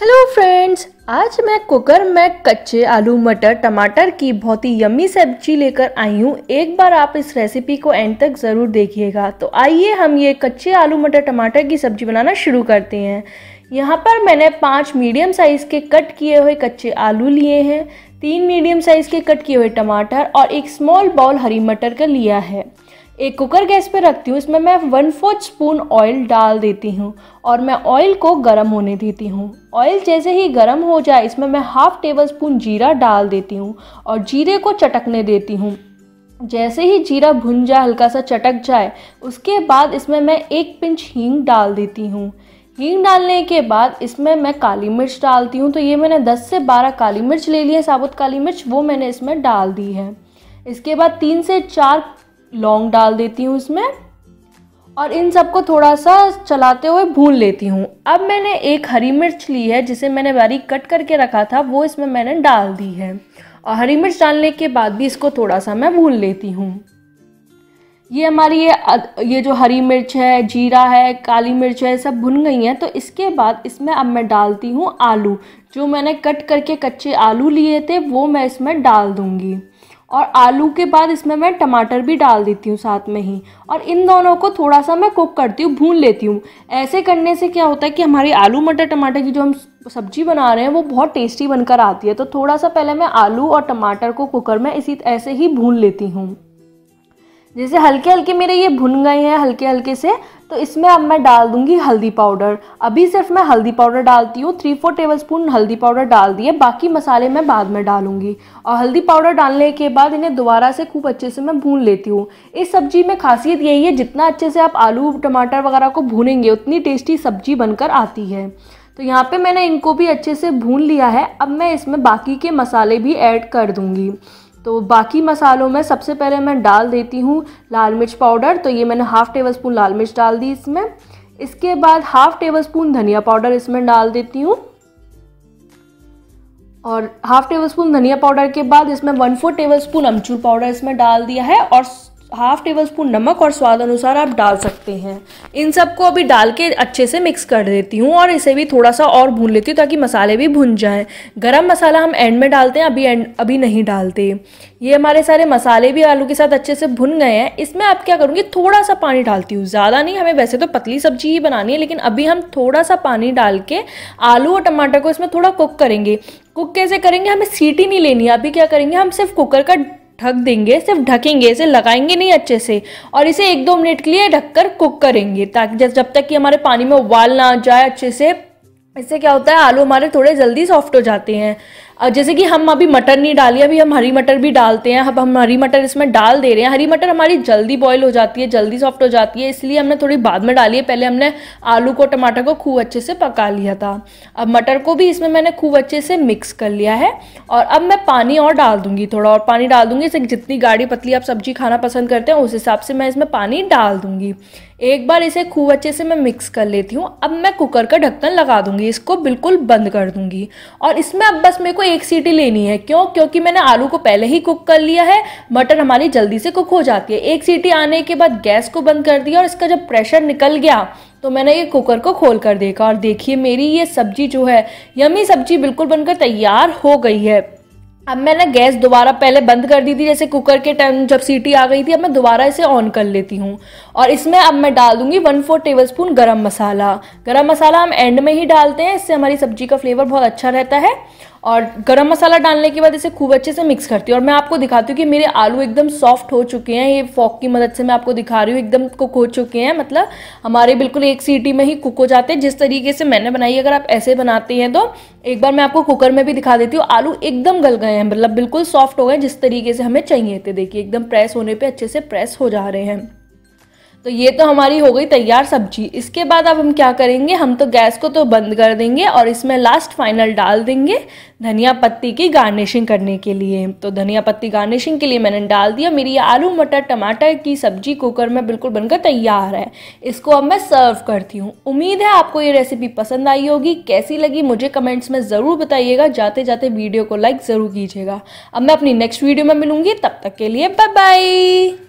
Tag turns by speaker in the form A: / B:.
A: hello friends आज मैं cooker में कच्चे आलू मटर टमाटर की बहुत ही यम्मी सब्जी लेकर आई हूँ एक बार आप इस रेसिपी को एंड तक ज़रूर देखिएगा तो आइए हम ये कच्चे आलू मटर टमाटर की सब्जी बनाना शुरू करते हैं यहाँ पर मैंने पांच मीडियम साइज़ के कट किए हुए कच्चे आलू लिए हैं तीन मीडियम साइज़ के कट किए हुए टमाटर और एक स्मॉल बाउल हरी मटर का लिया है एक कुकर गैस पे रखती हूँ इसमें मैं वन फोर्थ स्पून ऑयल डाल देती हूँ और मैं ऑयल को गर्म होने देती हूँ ऑयल जैसे ही गर्म हो जाए इसमें मैं हाफ़ टेबल स्पून जीरा डाल देती हूँ और जीरे को चटकने देती हूँ जैसे ही जीरा भुन जाए हल्का सा चटक जाए उसके बाद इसमें मैं एक पिंच हींग डाल देती हूँ हींग डालने के बाद इसमें मैं काली मिर्च डालती हूँ तो ये मैंने 10 से 12 काली मिर्च ले ली है साबुत काली मिर्च वो मैंने इसमें डाल दी है इसके बाद तीन से चार लौंग डाल देती हूँ इसमें और इन सबको थोड़ा सा चलाते हुए भून लेती हूँ अब मैंने एक हरी मिर्च ली है जिसे मैंने बारीक कट करके रखा था वो इसमें मैंने डाल दी है और हरी मिर्च डालने के बाद भी इसको थोड़ा सा मैं भून लेती हूँ ये हमारी ये ये जो हरी मिर्च है जीरा है काली मिर्च है सब भुन गई हैं तो इसके बाद इसमें अब मैं डालती हूँ आलू जो मैंने कट करके कच्चे आलू लिए थे वो मैं इसमें डाल दूँगी और आलू के बाद इसमें मैं टमाटर भी डाल देती हूँ साथ में ही और इन दोनों को थोड़ा सा मैं कुक करती हूँ भून लेती हूँ ऐसे करने से क्या होता है कि हमारी आलू मटर टमाटर की जो हम सब्जी बना रहे हैं वो बहुत टेस्टी बनकर आती है तो थोड़ा सा पहले मैं आलू और टमाटर को कुकर में इसी ऐसे ही भून लेती हूँ जैसे हल्के हल्के मेरे ये भुन गए हैं हल्के हल्के से तो इसमें अब मैं डाल दूंगी हल्दी पाउडर अभी सिर्फ मैं हल्दी पाउडर डालती हूँ थ्री फोर टेबल स्पून हल्दी पाउडर डाल दिए बाकी मसाले मैं बाद में डालूंगी और हल्दी पाउडर डालने के बाद इन्हें दोबारा से खूब अच्छे से मैं भून लेती हूँ इस सब्जी में खासियत यही है जितना अच्छे से आप आलू टमाटर वगैरह को भूनेंगे उतनी टेस्टी सब्जी बनकर आती है तो यहाँ पर मैंने इनको भी अच्छे से भून लिया है अब मैं इसमें बाकी के मसाले भी ऐड कर दूँगी तो बाकी मसालों में सबसे पहले मैं डाल देती हूँ लाल मिर्च पाउडर तो ये मैंने हाफ़ टेबल स्पून लाल मिर्च डाल दी इसमें इसके बाद हाफ़ टेबल स्पून धनिया पाउडर इसमें डाल देती हूँ और हाफ़ टेबल स्पून धनिया पाउडर के बाद इसमें वन फोर टेबल स्पून अमचूर पाउडर इसमें डाल दिया है और हाफ टेबल स्पून नमक और स्वाद अनुसार आप डाल सकते हैं इन सबको अभी डाल के अच्छे से मिक्स कर देती हूँ और इसे भी थोड़ा सा और भून लेती हूँ ताकि मसाले भी भुन जाएं गरम मसाला हम एंड में डालते हैं अभी एंड अभी नहीं डालते ये हमारे सारे मसाले भी आलू के साथ अच्छे से भुन गए हैं इसमें आप क्या करूँगी थोड़ा सा पानी डालती हूँ ज़्यादा नहीं हमें वैसे तो पतली सब्जी ही बनानी है लेकिन अभी हम थोड़ा सा पानी डाल के आलू और टमाटर को इसमें थोड़ा कुक करेंगे कुक कैसे करेंगे हमें सीटी नहीं लेनी है अभी क्या करेंगे हम सिर्फ कुकर का ढक देंगे सिर्फ ढकेंगे इसे लगाएंगे नहीं अच्छे से और इसे एक दो मिनट के लिए ढक कर कुक करेंगे ताकि जब तक कि हमारे पानी में उबाल ना आ जाए अच्छे से इससे क्या होता है आलू हमारे थोड़े जल्दी सॉफ्ट हो जाते हैं जैसे कि हम अभी मटर नहीं डाली अभी हम हरी मटर भी डालते हैं अब हम हरी मटर इसमें डाल दे रहे हैं हरी मटर हमारी जल्दी बॉईल हो जाती है जल्दी सॉफ्ट हो जाती है इसलिए हमने थोड़ी बाद में डाली है पहले हमने आलू को टमाटर को खूब अच्छे से पका लिया था अब मटर को भी इसमें मैंने खूब अच्छे से मिक्स कर लिया है और अब मैं पानी और डाल दूंगी थोड़ा और पानी डाल दूंगी इसे जितनी गाढ़ी पतली आप सब्जी खाना पसंद करते हैं उस हिसाब से मैं इसमें पानी डाल दूंगी एक बार इसे खूब अच्छे से मैं मिक्स कर लेती हूँ अब मैं कुकर का ढक्कन लगा दूंगी इसको बिल्कुल बंद कर दूंगी और इसमें अब बस मेरे को एक सीटी लेनी है क्यों क्योंकि मैंने आलू को पहले ही कुक कर लिया है मटर हमारी जल्दी से कुक हो जाती है एक सीटी आने के बाद गैस को बंद कर दिया और इसका जब प्रेशर निकल गया तो मैंने ये कुकर को खोल कर देखा और देखिए मेरी ये सब्जी जो है यमी सब्जी बिल्कुल बनकर तैयार हो गई है अब मैंने गैस दोबारा पहले बंद कर दी थी जैसे कुकर के टाइम जब सीटी आ गई थी अब मैं दोबारा इसे ऑन कर लेती हूँ और इसमें अब मैं डाल दूंगी वन फोर टेबल स्पून गर्म मसाला गरम मसाला हम एंड में ही डालते हैं इससे हमारी सब्जी का फ्लेवर बहुत अच्छा रहता है और गरम मसाला डालने के बाद इसे खूब अच्छे से मिक्स करती हूँ और मैं आपको दिखाती हूँ कि मेरे आलू एकदम सॉफ्ट हो चुके हैं ये फॉक की मदद से मैं आपको दिखा रही हूँ एकदम कुक हो चुके हैं मतलब हमारे बिल्कुल एक सीटी में ही कुक हो जाते हैं जिस तरीके से मैंने बनाई अगर आप ऐसे बनाते हैं तो एक बार मैं आपको कुकर में भी दिखा देती हूँ आलू एकदम गल गए हैं मतलब बिल्कुल सॉफ्ट हो गए जिस तरीके से हमें चाहिए थे देखिए एकदम प्रेस होने पर अच्छे से प्रेस हो जा रहे हैं तो ये तो हमारी हो गई तैयार सब्जी इसके बाद अब हम क्या करेंगे हम तो गैस को तो बंद कर देंगे और इसमें लास्ट फाइनल डाल देंगे धनिया पत्ती की गार्निशिंग करने के लिए तो धनिया पत्ती गार्निशिंग के लिए मैंने डाल दिया मेरी आलू मटर टमाटर की सब्जी कुकर में बिल्कुल बनकर तैयार है इसको अब मैं सर्व करती हूँ उम्मीद है आपको ये रेसिपी पसंद आई होगी कैसी लगी मुझे कमेंट्स में ज़रूर बताइएगा जाते जाते वीडियो को लाइक ज़रूर कीजिएगा अब मैं अपनी नेक्स्ट वीडियो में मिलूँगी तब तक के लिए बाय बाय